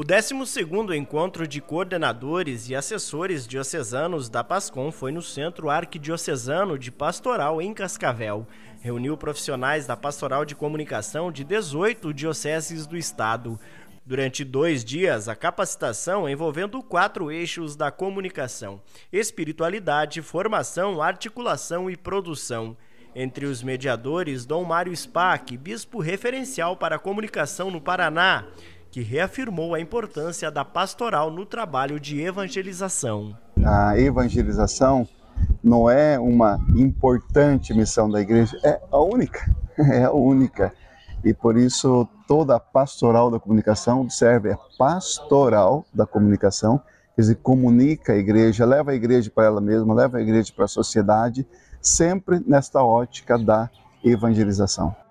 O 12º encontro de coordenadores e assessores diocesanos da PASCOM foi no Centro Arquidiocesano de Pastoral em Cascavel. Reuniu profissionais da Pastoral de Comunicação de 18 dioceses do estado. Durante dois dias, a capacitação envolvendo quatro eixos da comunicação: espiritualidade, formação, articulação e produção. Entre os mediadores, Dom Mário Spack, bispo referencial para a comunicação no Paraná, que reafirmou a importância da pastoral no trabalho de evangelização. A evangelização não é uma importante missão da igreja, é a única, é a única. E por isso toda a pastoral da comunicação, serve é pastoral da comunicação, quer dizer, comunica a igreja, leva a igreja para ela mesma, leva a igreja para a sociedade, sempre nesta ótica da evangelização.